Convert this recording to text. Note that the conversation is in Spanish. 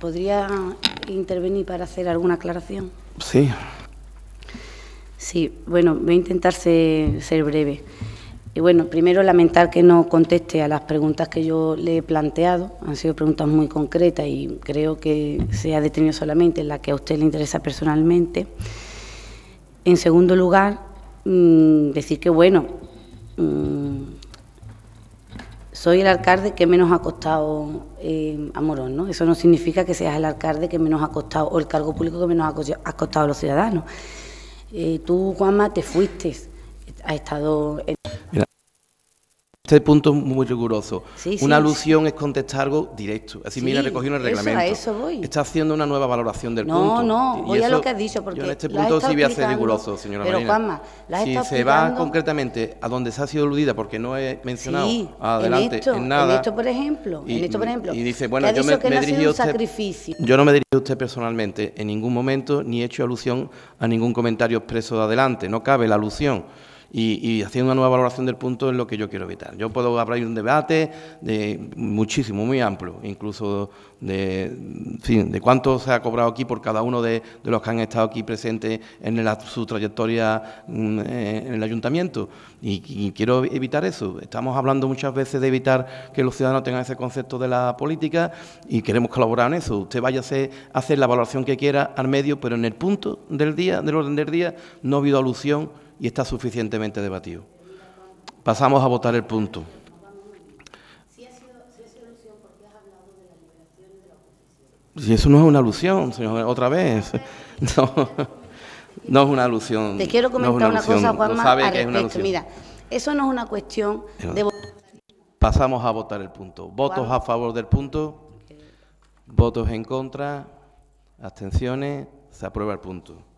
¿Podría intervenir para hacer alguna aclaración? Sí. Sí, bueno, voy a intentar ser, breve. Y bueno, primero lamentar que no conteste a las preguntas que yo le he planteado. Han sido preguntas muy concretas y creo que se ha detenido solamente en la que a usted le interesa personalmente. En segundo lugar, mm, decir que bueno, mm, soy el alcalde que menos ha costado eh, a Morón, ¿no? Eso no significa que seas el alcalde que menos ha costado o el cargo público que menos ha costado a los ciudadanos. Eh, tú, Juanma, te fuiste, ha estado... Este punto es muy riguroso. una alusión es contestar algo directo. Así, mira, recogió el reglamento. Está haciendo una nueva valoración del punto. No, no, voy a lo que has dicho. Porque yo en este punto sí voy a ser riguroso, señora pero, si se va concretamente a donde se ha sido eludida, porque no he mencionado adelante en, nada. En esto, por ejemplo. en esto, por ejemplo. Y dice, bueno, yo me, no Yo no me dirijo a usted personalmente en ningún momento, ni he hecho alusión a ningún comentario expreso de adelante. No cabe la alusión y, haciendo una nueva valoración del punto es lo que yo quiero evitar. Yo puedo abrir un debate de muchísimo, muy amplio, incluso de, cuánto se ha cobrado aquí por cada uno de, los que han estado aquí presentes en su trayectoria mm, eh, en el ayuntamiento. Y, quiero evitar eso. Estamos hablando muchas veces de evitar que los ciudadanos tengan ese concepto de la política y queremos colaborar en eso. Usted vaya a hacer la valoración que quiera al medio, pero en el punto del día, del orden del día, no ha habido alusión y está suficientemente debatido. Pasamos a votar el punto. Si eso no es una alusión, señor, otra vez. No, es una alusión. Te quiero comentar una, cosa, Juanma, no Mira, eso no es una cuestión de Pasamos a votar el punto. ¿Votos a favor del punto? ¿Votos en contra? ¿Abstenciones? Se aprueba el punto.